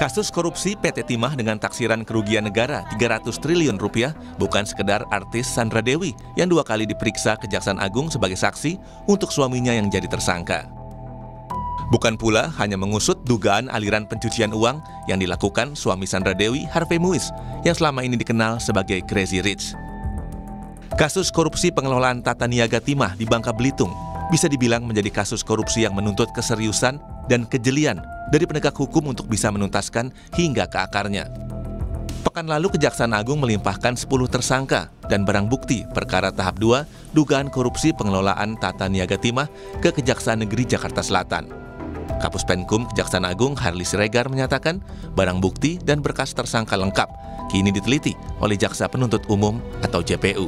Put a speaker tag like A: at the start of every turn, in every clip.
A: Kasus korupsi PT Timah dengan taksiran kerugian negara 300 triliun rupiah bukan sekedar artis Sandra Dewi yang dua kali diperiksa Kejaksaan Agung sebagai saksi untuk suaminya yang jadi tersangka. Bukan pula hanya mengusut dugaan aliran pencucian uang yang dilakukan suami Sandra Dewi Harvey Muiz yang selama ini dikenal sebagai Crazy Rich. Kasus korupsi pengelolaan tata niaga Timah di Bangka Belitung bisa dibilang menjadi kasus korupsi yang menuntut keseriusan dan kejelian dari penegak hukum untuk bisa menuntaskan hingga ke akarnya. Pekan lalu Kejaksaan Agung melimpahkan 10 tersangka dan barang bukti perkara tahap 2 dugaan korupsi pengelolaan tata niaga timah ke Kejaksaan Negeri Jakarta Selatan. Kapus Penkum Kejaksaan Agung Harli Siregar menyatakan barang bukti dan berkas tersangka lengkap kini diteliti oleh Jaksa Penuntut Umum atau JPU.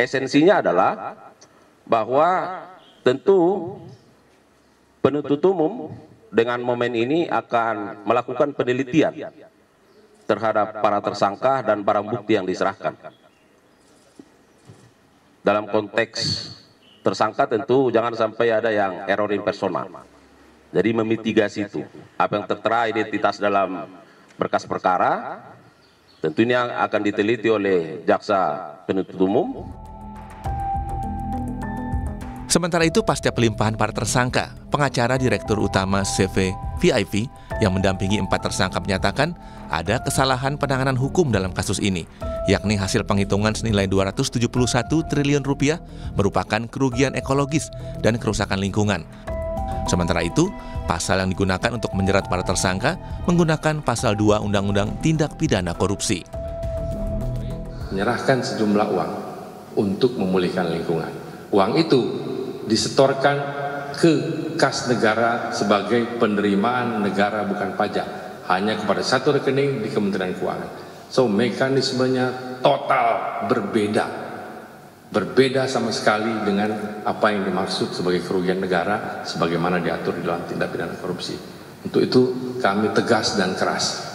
A: Esensinya adalah bahwa tentu Penuntut umum dengan momen ini akan melakukan penelitian terhadap para tersangka dan barang bukti yang diserahkan. Dalam konteks tersangka tentu jangan sampai ada yang error in persona. Jadi memitigasi itu. Apa yang tertera identitas dalam berkas perkara, tentunya akan diteliti oleh jaksa penuntut umum. Sementara itu, pasca pelimpahan para tersangka, pengacara Direktur Utama CV VIP yang mendampingi empat tersangka menyatakan ada kesalahan penanganan hukum dalam kasus ini, yakni hasil penghitungan senilai 271 triliun rupiah merupakan kerugian ekologis dan kerusakan lingkungan. Sementara itu, pasal yang digunakan untuk menjerat para tersangka menggunakan pasal 2 Undang-Undang Tindak Pidana Korupsi.
B: Menyerahkan sejumlah uang untuk memulihkan lingkungan. Uang itu disetorkan ke kas negara sebagai penerimaan negara bukan pajak hanya kepada satu rekening di Kementerian Keuangan. So mekanismenya total berbeda. Berbeda sama sekali dengan apa yang dimaksud sebagai kerugian negara sebagaimana diatur di dalam tindak pidana korupsi. Untuk itu kami tegas dan keras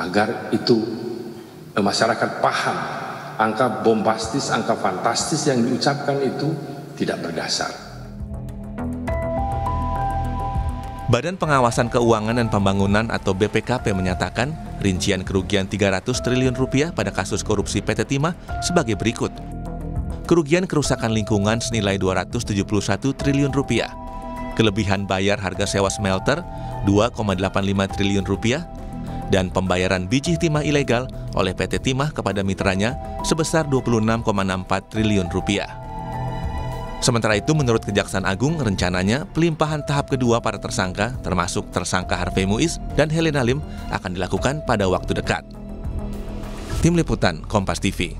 B: agar itu eh, masyarakat paham angka bombastis, angka fantastis yang diucapkan itu tidak berdasar.
A: Badan Pengawasan Keuangan dan Pembangunan atau BPKP menyatakan rincian kerugian 300 triliun rupiah pada kasus korupsi PT Timah sebagai berikut. Kerugian kerusakan lingkungan senilai 271 triliun rupiah. Kelebihan bayar harga sewa smelter 2,85 triliun rupiah dan pembayaran biji timah ilegal oleh PT Timah kepada mitranya sebesar 26,64 triliun rupiah. Sementara itu, menurut Kejaksaan Agung, rencananya pelimpahan tahap kedua para tersangka, termasuk tersangka Harvey Muiz dan Helena Lim, akan dilakukan pada waktu dekat. Tim Liputan, Kompas TV.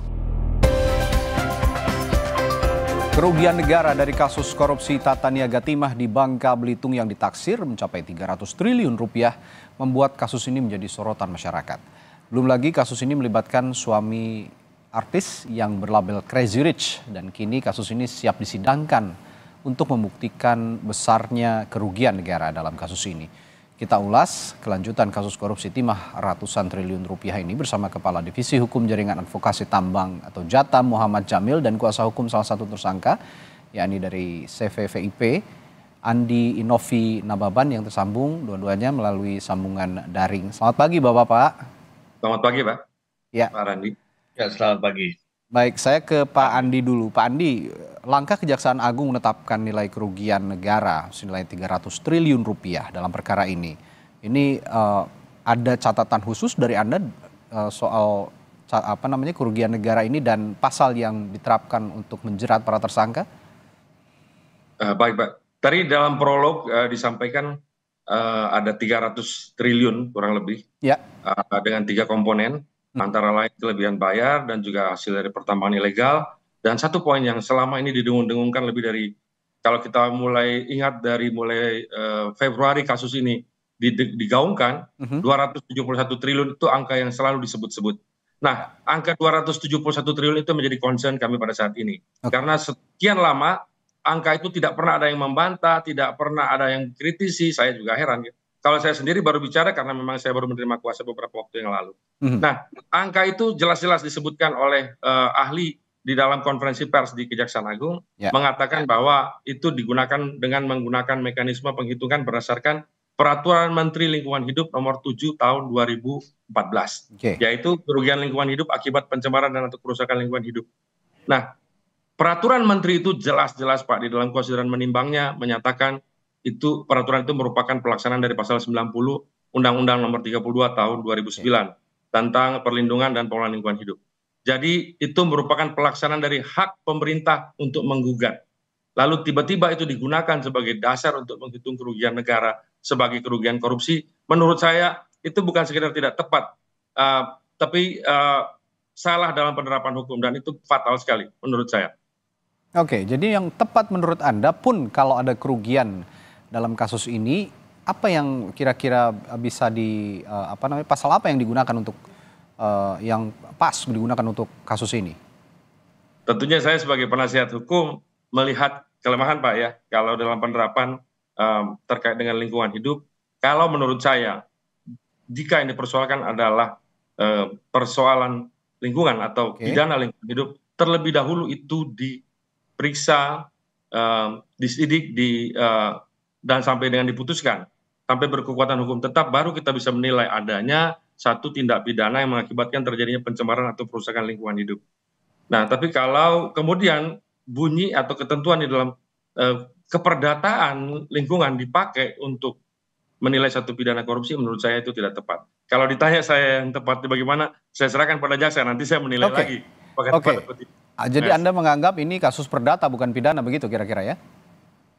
C: Kerugian negara dari kasus korupsi tata niaga timah di Bangka Belitung yang ditaksir mencapai 300 triliun rupiah membuat kasus ini menjadi sorotan masyarakat. Belum lagi kasus ini melibatkan suami artis yang berlabel Crazy Rich dan kini kasus ini siap disidangkan untuk membuktikan besarnya kerugian negara dalam kasus ini. Kita ulas kelanjutan kasus korupsi timah ratusan triliun rupiah ini bersama Kepala Divisi Hukum Jaringan Advokasi Tambang atau Jata Muhammad Jamil dan kuasa hukum salah satu tersangka yakni dari CVVIP Andi Inovi Nababan yang tersambung dua-duanya melalui sambungan daring. Selamat pagi Bapak-Bapak. Selamat pagi Pak. Ya. Pak
B: Randi. Ya, selamat pagi.
C: Baik, saya ke Pak Andi dulu. Pak Andi, langkah Kejaksaan Agung menetapkan nilai kerugian negara senilai 300 triliun rupiah dalam perkara ini. Ini uh, ada catatan khusus dari Anda uh, soal apa namanya kerugian negara ini dan pasal yang diterapkan untuk menjerat para tersangka?
B: Uh, baik, Pak. Tadi dalam prolog uh, disampaikan uh, ada 300 triliun kurang lebih. Ya. Uh, dengan tiga komponen. Hmm. antara lain kelebihan bayar dan juga hasil dari pertambangan ilegal dan satu poin yang selama ini didengung dengungkan lebih dari kalau kita mulai ingat dari mulai uh, Februari kasus ini digaungkan uh -huh. 271 triliun itu angka yang selalu disebut-sebut. Nah, angka 271 triliun itu menjadi concern kami pada saat ini. Okay. Karena sekian lama angka itu tidak pernah ada yang membantah, tidak pernah ada yang kritisi, saya juga heran gitu. Kalau saya sendiri baru bicara karena memang saya baru menerima kuasa beberapa waktu yang lalu. Mm-hmm. Nah, angka itu jelas-jelas disebutkan oleh uh, ahli di dalam konferensi pers di Kejaksaan Agung yeah. mengatakan bahwa itu digunakan dengan menggunakan mekanisme penghitungan berdasarkan Peraturan Menteri Lingkungan Hidup Nomor 7 Tahun 2014, okay. yaitu kerugian lingkungan hidup akibat pencemaran dan atau kerusakan lingkungan hidup. Nah, peraturan menteri itu jelas-jelas Pak di dalam konsideran menimbangnya menyatakan itu peraturan itu merupakan pelaksanaan dari pasal 90 Undang-Undang Nomor 32 Tahun 2009 tentang perlindungan dan pengelolaan lingkungan hidup. Jadi itu merupakan pelaksanaan dari hak pemerintah untuk menggugat. Lalu tiba-tiba itu digunakan sebagai dasar untuk menghitung kerugian negara sebagai kerugian korupsi. Menurut saya itu bukan sekedar tidak tepat, uh, tapi uh, salah dalam penerapan hukum dan itu fatal sekali menurut saya.
C: Oke, jadi yang tepat menurut Anda pun kalau ada kerugian dalam kasus ini apa yang kira-kira bisa di uh, apa namanya pasal apa yang digunakan untuk uh, yang pas digunakan untuk kasus ini?
B: Tentunya saya sebagai penasihat hukum melihat kelemahan Pak ya kalau dalam penerapan um, terkait dengan lingkungan hidup. Kalau menurut saya jika ini persoalkan adalah uh, persoalan lingkungan atau okay. pidana lingkungan hidup terlebih dahulu itu diperiksa, um, disidik, di uh, dan sampai dengan diputuskan sampai berkekuatan hukum tetap baru kita bisa menilai adanya satu tindak pidana yang mengakibatkan terjadinya pencemaran atau perusakan lingkungan hidup. Nah, tapi kalau kemudian bunyi atau ketentuan di dalam eh, keperdataan lingkungan dipakai untuk menilai satu pidana korupsi menurut saya itu tidak tepat. Kalau ditanya saya yang tepat, bagaimana, saya serahkan pada jaksa nanti saya menilai okay. lagi. Oke. Okay.
C: Ah, jadi yes. Nah. Anda menganggap ini kasus perdata bukan pidana begitu kira-kira ya?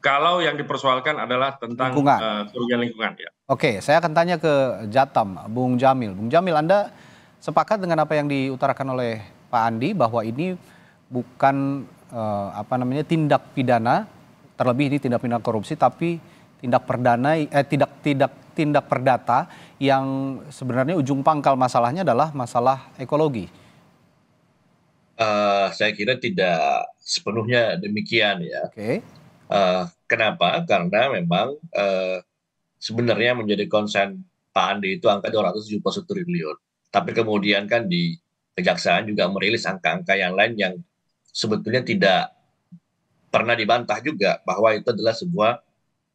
B: Kalau yang dipersoalkan adalah tentang lingkungan. Uh, kerugian lingkungan ya.
C: Oke, saya akan tanya ke Jatam, Bung Jamil. Bung Jamil, Anda sepakat dengan apa yang diutarakan oleh Pak Andi bahwa ini bukan uh, apa namanya tindak pidana, terlebih ini tindak pidana korupsi tapi tindak perdana eh tidak tidak tindak perdata yang sebenarnya ujung pangkal masalahnya adalah masalah ekologi.
D: Uh, saya kira tidak sepenuhnya demikian ya. Okay. Uh, kenapa? Karena memang uh, sebenarnya menjadi konsen Pak Andi itu angka 271 triliun. Tapi kemudian kan di kejaksaan juga merilis angka-angka yang lain yang sebetulnya tidak pernah dibantah juga bahwa itu adalah sebuah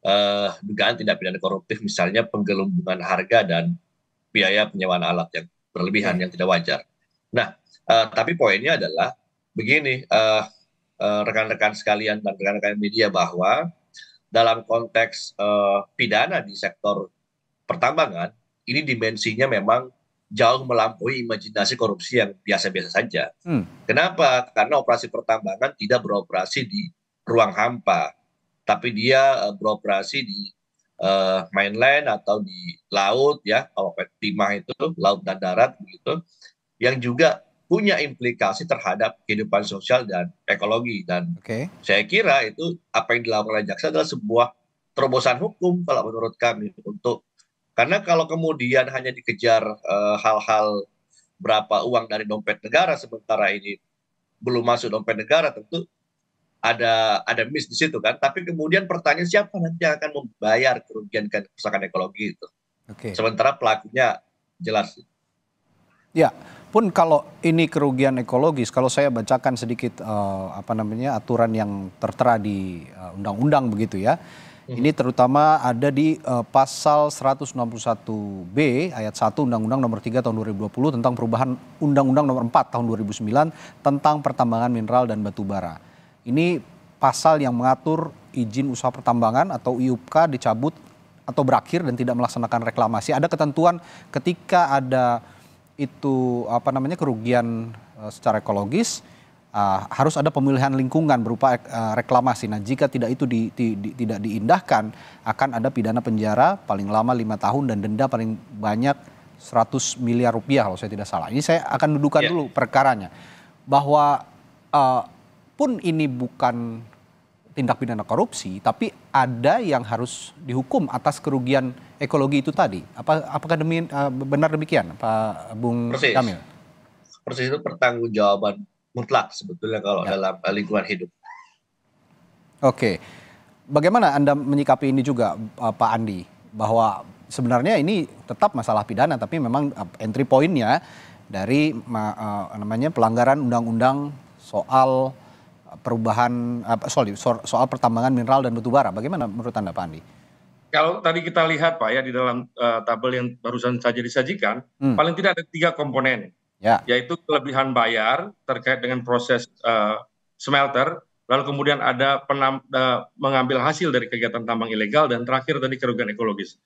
D: uh, dugaan tindak pidana koruptif misalnya penggelembungan harga dan biaya penyewaan alat yang berlebihan yang tidak wajar. Nah, uh, tapi poinnya adalah begini, uh, Eh, rekan-rekan sekalian dan rekan-rekan media bahwa dalam konteks eh, pidana di sektor pertambangan ini dimensinya memang jauh melampaui imajinasi korupsi yang biasa-biasa saja. Hmm. Kenapa? Karena operasi pertambangan tidak beroperasi di ruang hampa, tapi dia eh, beroperasi di uh, mainland atau di laut ya, kalau timah itu laut dan darat begitu, yang juga punya implikasi terhadap kehidupan sosial dan ekologi dan okay. saya kira itu apa yang dilakukan jaksa adalah sebuah terobosan hukum kalau menurut kami untuk karena kalau kemudian hanya dikejar eh, hal-hal e, berapa uang dari dompet negara sementara ini belum masuk dompet negara tentu ada ada miss di situ kan tapi kemudian pertanyaan siapa nanti yang akan membayar kerugian kerusakan ekologi itu okay. sementara pelakunya jelas
C: Ya, pun kalau ini kerugian ekologis, kalau saya bacakan sedikit uh, apa namanya aturan yang tertera di eh, undang-undang uh, begitu ya. Hmm. Ini terutama ada di uh, pasal 161B ayat 1 Undang-Undang Nomor 3 tahun 2020 tentang perubahan Undang-Undang Nomor 4 tahun 2009 tentang pertambangan mineral dan batu bara. Ini pasal yang mengatur izin usaha pertambangan atau IUPK dicabut atau berakhir dan tidak melaksanakan reklamasi. Ada ketentuan ketika ada itu apa namanya kerugian uh, secara ekologis uh, harus ada pemilihan lingkungan berupa uh, reklamasi. Nah, jika tidak itu di, di, di, tidak diindahkan akan ada pidana penjara paling lama lima tahun dan denda paling banyak 100 miliar rupiah kalau saya tidak salah. Ini saya akan dudukan yeah. dulu perkaranya bahwa uh, pun ini bukan tindak pidana korupsi, tapi ada yang harus dihukum atas kerugian ekologi itu tadi. Apa apakah demi, uh, benar demikian, Pak Bung Persis. Kamil?
D: Persis itu pertanggungjawaban mutlak sebetulnya kalau ya. dalam eh, lingkungan hidup.
C: Oke. Bagaimana Anda menyikapi ini juga uh, Pak Andi bahwa sebenarnya ini tetap masalah pidana tapi memang entry pointnya dari uh, namanya pelanggaran undang-undang soal perubahan sorry, soal pertambangan mineral dan bara. Bagaimana menurut Anda Pak Andi?
B: Kalau tadi kita lihat Pak ya di dalam uh, tabel yang barusan saja disajikan, hmm. paling tidak ada tiga komponen, ya. yaitu kelebihan bayar terkait dengan proses uh, smelter, lalu kemudian ada penam, uh, mengambil hasil dari kegiatan tambang ilegal dan terakhir tadi kerugian ekologis.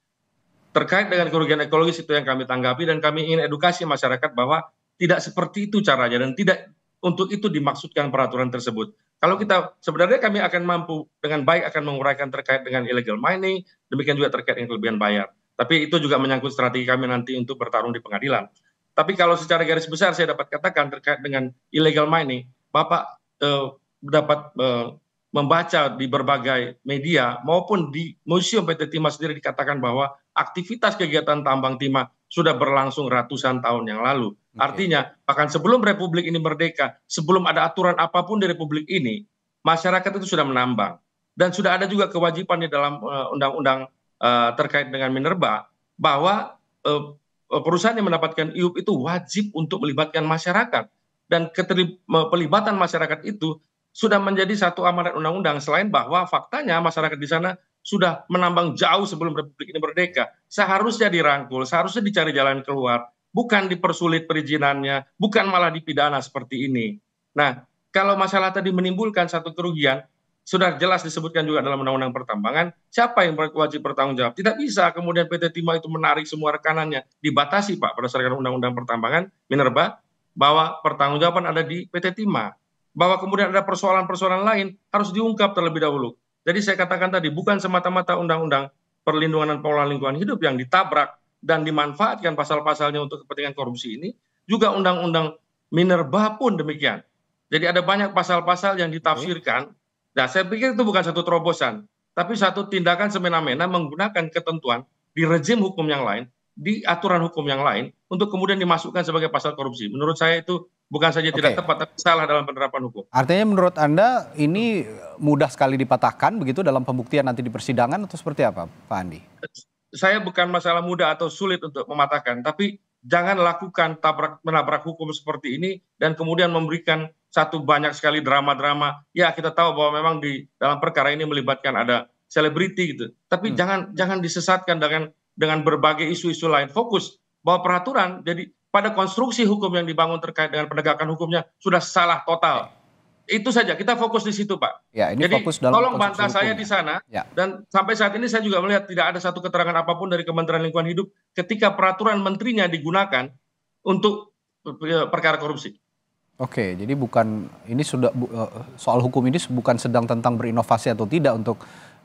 B: Terkait dengan kerugian ekologis itu yang kami tanggapi dan kami ingin edukasi masyarakat bahwa tidak seperti itu caranya dan tidak untuk itu dimaksudkan peraturan tersebut kalau kita sebenarnya kami akan mampu dengan baik akan menguraikan terkait dengan illegal mining demikian juga terkait dengan kelebihan bayar tapi itu juga menyangkut strategi kami nanti untuk bertarung di pengadilan tapi kalau secara garis besar saya dapat katakan terkait dengan illegal mining bapak eh, dapat eh, membaca di berbagai media maupun di Museum PT Timah sendiri dikatakan bahwa aktivitas kegiatan tambang timah sudah berlangsung ratusan tahun yang lalu artinya bahkan sebelum republik ini merdeka sebelum ada aturan apapun di republik ini masyarakat itu sudah menambang dan sudah ada juga kewajiban di dalam eh, undang-undang uh, uh, terkait dengan minerba bahwa uh, perusahaan yang mendapatkan IUP itu wajib untuk melibatkan masyarakat dan pelibatan masyarakat itu sudah menjadi satu amanat undang-undang selain bahwa faktanya masyarakat di sana sudah menambang jauh sebelum republik ini merdeka seharusnya dirangkul seharusnya dicari jalan keluar bukan dipersulit perizinannya, bukan malah dipidana seperti ini. Nah, kalau masalah tadi menimbulkan satu kerugian, sudah jelas disebutkan juga dalam undang-undang pertambangan, siapa yang wajib bertanggung jawab? Tidak bisa kemudian PT Timah itu menarik semua rekanannya. Dibatasi Pak berdasarkan undang-undang pertambangan Minerba bahwa pertanggungjawaban ada di PT Timah. Bahwa kemudian ada persoalan-persoalan lain harus diungkap terlebih dahulu. Jadi saya katakan tadi bukan semata-mata undang-undang perlindungan dan pengelolaan lingkungan hidup yang ditabrak dan dimanfaatkan pasal-pasalnya untuk kepentingan korupsi ini, juga undang-undang minerba pun demikian. Jadi ada banyak pasal-pasal yang ditafsirkan. Nah, saya pikir itu bukan satu terobosan, tapi satu tindakan semena-mena menggunakan ketentuan di rezim hukum yang lain, di aturan hukum yang lain, untuk kemudian dimasukkan sebagai pasal korupsi. Menurut saya itu bukan saja tidak okay. tepat tapi salah dalam penerapan hukum.
C: Artinya menurut Anda ini mudah sekali dipatahkan begitu dalam pembuktian nanti di persidangan atau seperti apa Pak Andi?
B: saya bukan masalah mudah atau sulit untuk mematahkan, tapi jangan lakukan tabrak, menabrak hukum seperti ini dan kemudian memberikan satu banyak sekali drama-drama. Ya kita tahu bahwa memang di dalam perkara ini melibatkan ada selebriti gitu. Tapi hmm. jangan jangan disesatkan dengan dengan berbagai isu-isu lain. Fokus bahwa peraturan jadi pada konstruksi hukum yang dibangun terkait dengan penegakan hukumnya sudah salah total itu saja kita fokus di situ Pak.
C: Ya, ini Jadi fokus dalam tolong bantah saya di
B: sana ya. dan sampai saat ini saya juga melihat tidak ada satu keterangan apapun dari Kementerian Lingkungan Hidup ketika peraturan menterinya digunakan untuk ya, perkara korupsi.
C: Oke, jadi bukan ini sudah eh, soal hukum ini bukan sedang tentang berinovasi atau tidak untuk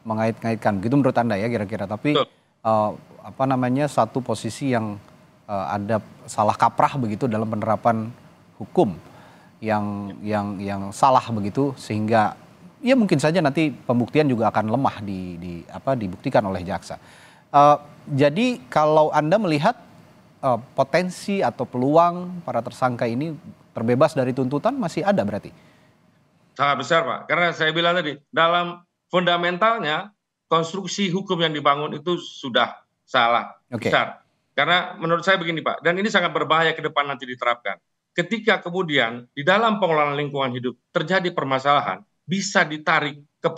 C: mengait-ngaitkan. gitu menurut Anda ya kira-kira. Tapi uh, apa namanya satu posisi yang uh, ada salah kaprah begitu dalam penerapan hukum yang yang yang salah begitu sehingga ya mungkin saja nanti pembuktian juga akan lemah di, di apa dibuktikan oleh jaksa. Uh, jadi kalau anda melihat uh, potensi atau peluang para tersangka ini terbebas dari tuntutan masih ada berarti?
B: Sangat besar pak, karena saya bilang tadi dalam fundamentalnya konstruksi hukum yang dibangun itu sudah salah okay. besar. Karena menurut saya begini pak, dan ini sangat berbahaya ke depan nanti diterapkan ketika kemudian di dalam pengelolaan lingkungan hidup terjadi permasalahan, bisa ditarik ke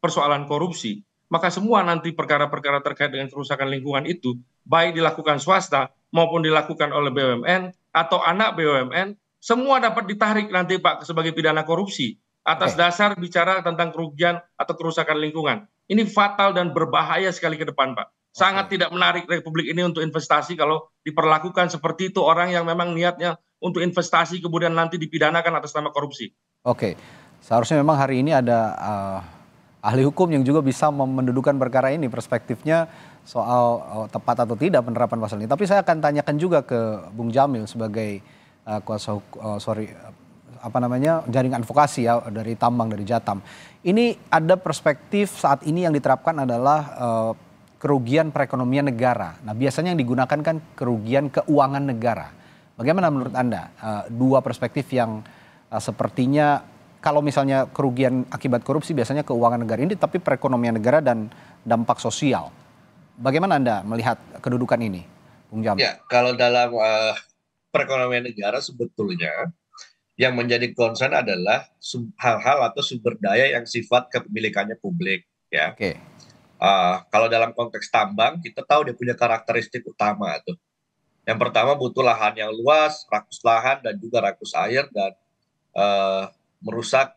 B: persoalan korupsi, maka semua nanti perkara-perkara terkait dengan kerusakan lingkungan itu, baik dilakukan swasta maupun dilakukan oleh BUMN atau anak BUMN, semua dapat ditarik nanti Pak sebagai pidana korupsi atas okay. dasar bicara tentang kerugian atau kerusakan lingkungan. Ini fatal dan berbahaya sekali ke depan Pak. Sangat okay. tidak menarik Republik ini untuk investasi kalau diperlakukan seperti itu orang yang memang niatnya untuk investasi kemudian nanti dipidanakan atas nama korupsi.
C: Oke, seharusnya memang hari ini ada uh, ahli hukum yang juga bisa mendudukan perkara ini perspektifnya soal uh, tepat atau tidak penerapan pasal ini. Tapi saya akan tanyakan juga ke Bung Jamil sebagai uh, kuasa uh, sorry apa namanya jaringan advokasi ya dari Tambang dari Jatam. Ini ada perspektif saat ini yang diterapkan adalah uh, kerugian perekonomian negara. Nah biasanya yang digunakan kan kerugian keuangan negara. Bagaimana menurut Anda eh, dua perspektif yang eh, sepertinya kalau misalnya kerugian akibat korupsi biasanya keuangan negara ini tapi perekonomian negara dan dampak sosial. Bagaimana Anda melihat kedudukan ini, Bung Jam? Ya,
D: kalau dalam uh, perekonomian negara sebetulnya yang menjadi concern adalah hal-hal atau sumber daya yang sifat kepemilikannya publik ya. Oke. Okay. Uh, kalau dalam konteks tambang kita tahu dia punya karakteristik utama tuh yang pertama butuh lahan yang luas, rakus lahan dan juga rakus air dan uh, merusak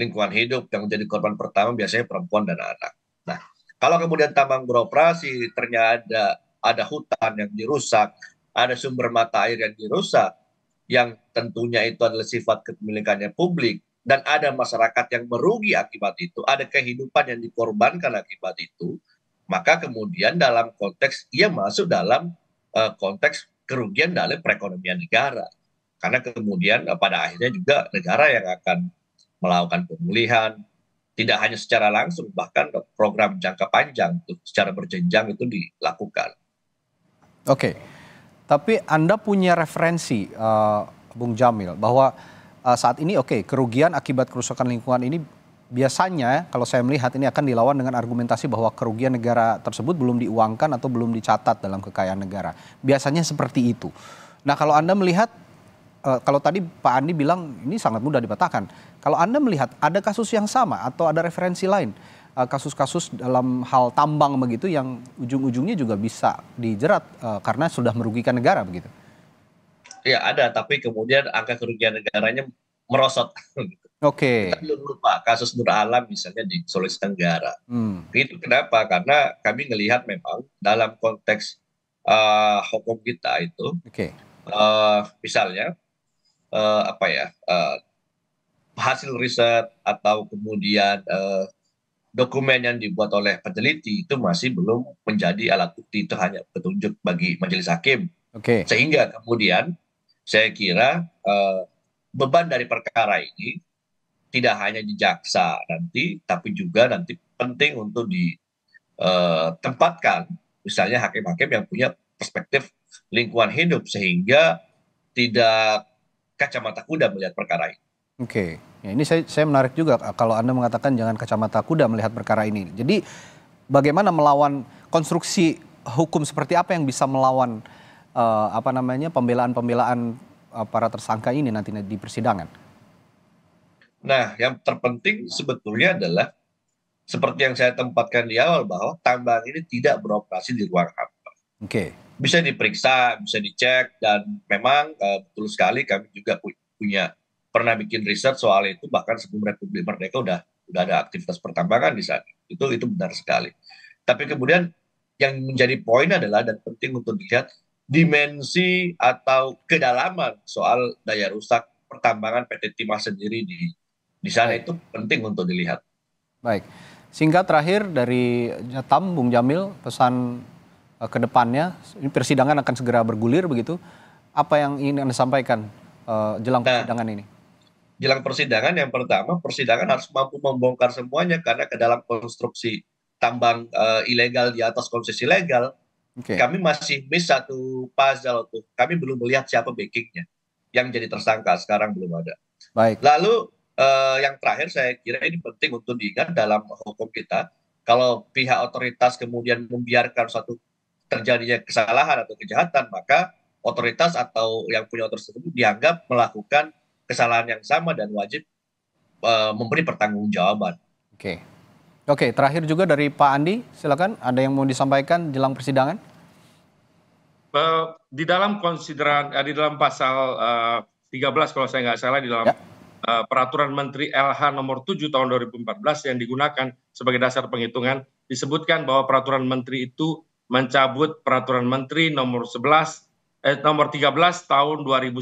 D: lingkungan hidup yang menjadi korban pertama biasanya perempuan dan anak. Nah, kalau kemudian tambang beroperasi ternyata ada ada hutan yang dirusak, ada sumber mata air yang dirusak, yang tentunya itu adalah sifat kepemilikannya publik dan ada masyarakat yang merugi akibat itu, ada kehidupan yang dikorbankan akibat itu, maka kemudian dalam konteks ia masuk dalam Eh, konteks kerugian dalam perekonomian negara. Karena kemudian eh, pada akhirnya juga negara yang akan melakukan pemulihan, tidak hanya secara langsung, bahkan program jangka panjang itu secara berjenjang itu dilakukan.
C: Oke, tapi Anda punya referensi, uh, Bung Jamil, bahwa uh, saat ini oke okay, kerugian akibat kerusakan lingkungan ini biasanya kalau saya melihat ini akan dilawan dengan argumentasi bahwa kerugian negara tersebut belum diuangkan atau belum dicatat dalam kekayaan negara. Biasanya seperti itu. Nah, kalau Anda melihat eh, kalau tadi Pak Andi bilang ini sangat mudah dipatahkan. Kalau Anda melihat ada kasus yang sama atau ada referensi lain eh, kasus-kasus dalam hal tambang begitu yang ujung-ujungnya juga bisa dijerat eh, karena sudah merugikan negara begitu.
D: Ya ada, tapi kemudian angka kerugian negaranya merosot. Oke. Okay. Kita belum lupa kasus Nur Alam misalnya di Sulawesi Tenggara. Hmm. Itu kenapa? Karena kami melihat memang dalam konteks uh, hukum kita itu, okay. uh, eh, misalnya uh, apa ya uh, hasil riset atau kemudian uh, dokumen yang dibuat oleh peneliti itu masih belum menjadi alat bukti itu hanya petunjuk bagi majelis hakim. Oke. Okay. Sehingga kemudian saya kira uh, beban dari perkara ini tidak hanya di jaksa nanti, tapi juga nanti penting untuk ditempatkan, eh, misalnya hakim-hakim yang punya perspektif lingkungan hidup sehingga tidak kacamata kuda melihat perkara ini.
C: Oke, okay. ya, ini saya, saya menarik juga kalau anda mengatakan jangan kacamata kuda melihat perkara ini. Jadi bagaimana melawan konstruksi hukum seperti apa yang bisa melawan uh, apa namanya pembelaan-pembelaan eh, para tersangka ini nanti di persidangan?
D: Nah, yang terpenting sebetulnya adalah seperti yang saya tempatkan di awal bahwa tambang ini tidak beroperasi di ruang hampa. Oke. Okay. Bisa diperiksa, bisa dicek dan memang uh, betul sekali kami juga punya pernah bikin riset soal itu bahkan sebelum Republik Merdeka udah udah ada aktivitas pertambangan di sana. Itu itu benar sekali. Tapi kemudian yang menjadi poin adalah dan penting untuk dilihat dimensi atau kedalaman soal daya rusak pertambangan PT Timah sendiri di di sana itu penting untuk dilihat.
C: Baik. Singkat terakhir dari Jatam, Bung Jamil, pesan uh, ke depannya, persidangan akan segera bergulir begitu. Apa yang ingin Anda sampaikan uh, jelang nah, persidangan ini?
D: Jelang persidangan yang pertama, persidangan harus mampu membongkar semuanya karena ke dalam konstruksi tambang uh, ilegal di atas konsesi legal, okay. kami masih miss satu puzzle tuh. Kami belum melihat siapa backingnya yang jadi tersangka sekarang belum ada. Baik. Lalu Uh, yang terakhir saya kira ini penting untuk diingat dalam hukum kita. Kalau pihak otoritas kemudian membiarkan suatu terjadinya kesalahan atau kejahatan, maka otoritas atau yang punya otoritas tersebut dianggap melakukan kesalahan yang sama dan wajib uh, memberi pertanggungjawaban.
C: Oke. Okay. Oke, okay, terakhir juga dari Pak Andi, silakan ada yang mau disampaikan jelang persidangan?
B: Uh, di dalam konsideran uh, di dalam pasal uh, 13 kalau saya nggak salah di dalam ya. Eh, peraturan menteri LH nomor 7 tahun 2014 yang digunakan sebagai dasar penghitungan disebutkan bahwa peraturan menteri itu mencabut peraturan menteri nomor 11 eh, nomor 13 tahun 2011.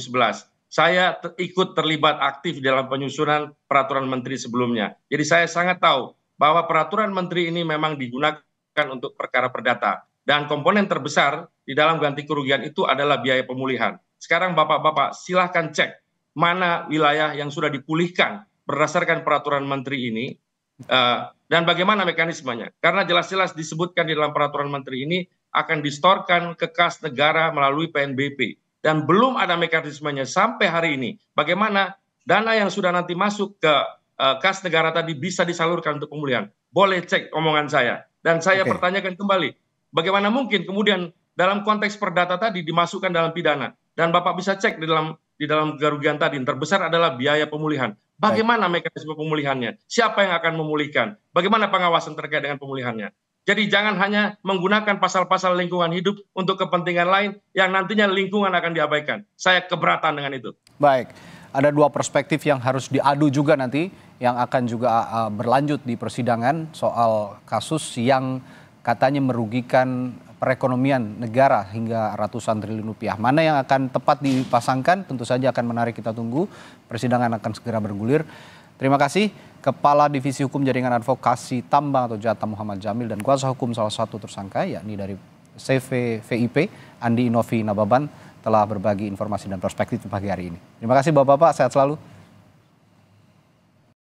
B: Saya ter ikut terlibat aktif dalam penyusunan peraturan menteri sebelumnya. Jadi saya sangat tahu bahwa peraturan menteri ini memang digunakan untuk perkara perdata dan komponen terbesar di dalam ganti kerugian itu adalah biaya pemulihan. Sekarang Bapak-bapak silahkan cek mana wilayah yang sudah dipulihkan berdasarkan peraturan menteri ini eh, dan bagaimana mekanismenya. Karena jelas-jelas disebutkan di dalam peraturan menteri ini akan distorkan ke kas negara melalui PNBP dan belum ada mekanismenya sampai hari ini. Bagaimana dana yang sudah nanti masuk ke uh, kas negara tadi bisa disalurkan untuk pemulihan? Boleh cek omongan saya. Dan saya okay. pertanyakan kembali, bagaimana mungkin kemudian dalam konteks perdata tadi dimasukkan dalam pidana? Dan Bapak bisa cek di dalam di dalam kerugian tadi yang terbesar adalah biaya pemulihan. Bagaimana mekanisme pemulihannya? Siapa yang akan memulihkan? Bagaimana pengawasan terkait dengan pemulihannya? Jadi jangan hanya menggunakan pasal-pasal lingkungan hidup untuk kepentingan lain yang nantinya lingkungan akan diabaikan. Saya keberatan dengan itu.
C: Baik, ada dua perspektif yang harus diadu juga nanti yang akan juga berlanjut di persidangan soal kasus yang katanya merugikan perekonomian negara hingga ratusan triliun rupiah. Mana yang akan tepat dipasangkan tentu saja akan menarik kita tunggu. Persidangan akan segera bergulir. Terima kasih Kepala Divisi Hukum Jaringan Advokasi Tambang atau Jatah Muhammad Jamil dan kuasa hukum salah satu tersangka yakni dari CV VIP Andi Inovi Nababan telah berbagi informasi dan perspektif pagi hari ini. Terima kasih Bapak-bapak, sehat selalu.